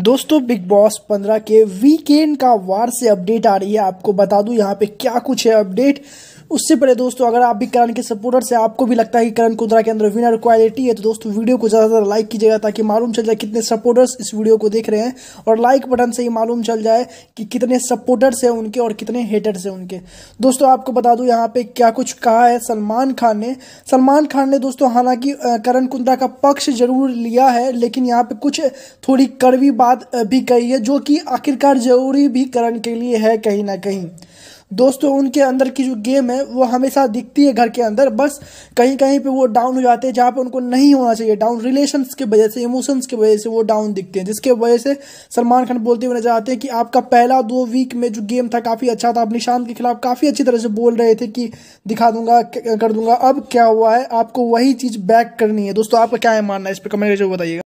दोस्तों big boss 15 के weekend का वार से अपडेट आ रही है आपको बता दूं यहाँ पे क्या कुछ है अपडेट उससे पहले दोस्तों अगर आप भी करण के सपोर्टर से आपको भी लगता है कि करण कुंद्रा के अंदर विनर क्वालिटी है तो दोस्तों वीडियो को ज़्यादा ज़्यादा लाइक कीजिएगा ताकि मालूम चल जाए कितने सपोर्टर्स इस वीडियो को देख रहे हैं और लाइक बटन से ही मालूम चल जाए कि कितने सपोर्टर्स हैं उनके और कितने हेटर्स हैं उनके दोस्तों आपको बता दूँ यहाँ पर क्या कुछ कहा है सलमान खान ने सलमान खान ने दोस्तों हालांकि करण कुंद्रा का पक्ष जरूर लिया है लेकिन यहाँ पे कुछ थोड़ी कड़वी बात भी कही है जो कि आखिरकार जरूरी भी करण के लिए है कहीं ना कहीं दोस्तों उनके अंदर की जो गेम है वो हमेशा दिखती है घर के अंदर बस कहीं कहीं पे वो डाउन हो जाते हैं जहाँ पे उनको नहीं होना चाहिए डाउन रिलेशंस की वजह से इमोशंस की वजह से वो डाउन दिखते हैं जिसके वजह से सलमान खान बोलते हुए नजर आते हैं कि आपका पहला दो वीक में जो गेम था काफ़ी अच्छा था आप निशांत के खिलाफ काफ़ी अच्छी तरह से बोल रहे थे कि दिखा दूंगा कर दूंगा अब क्या हुआ है आपको वही चीज़ बैक करनी है दोस्तों आपका क्या है मानना है इस पर कमेंट बताइएगा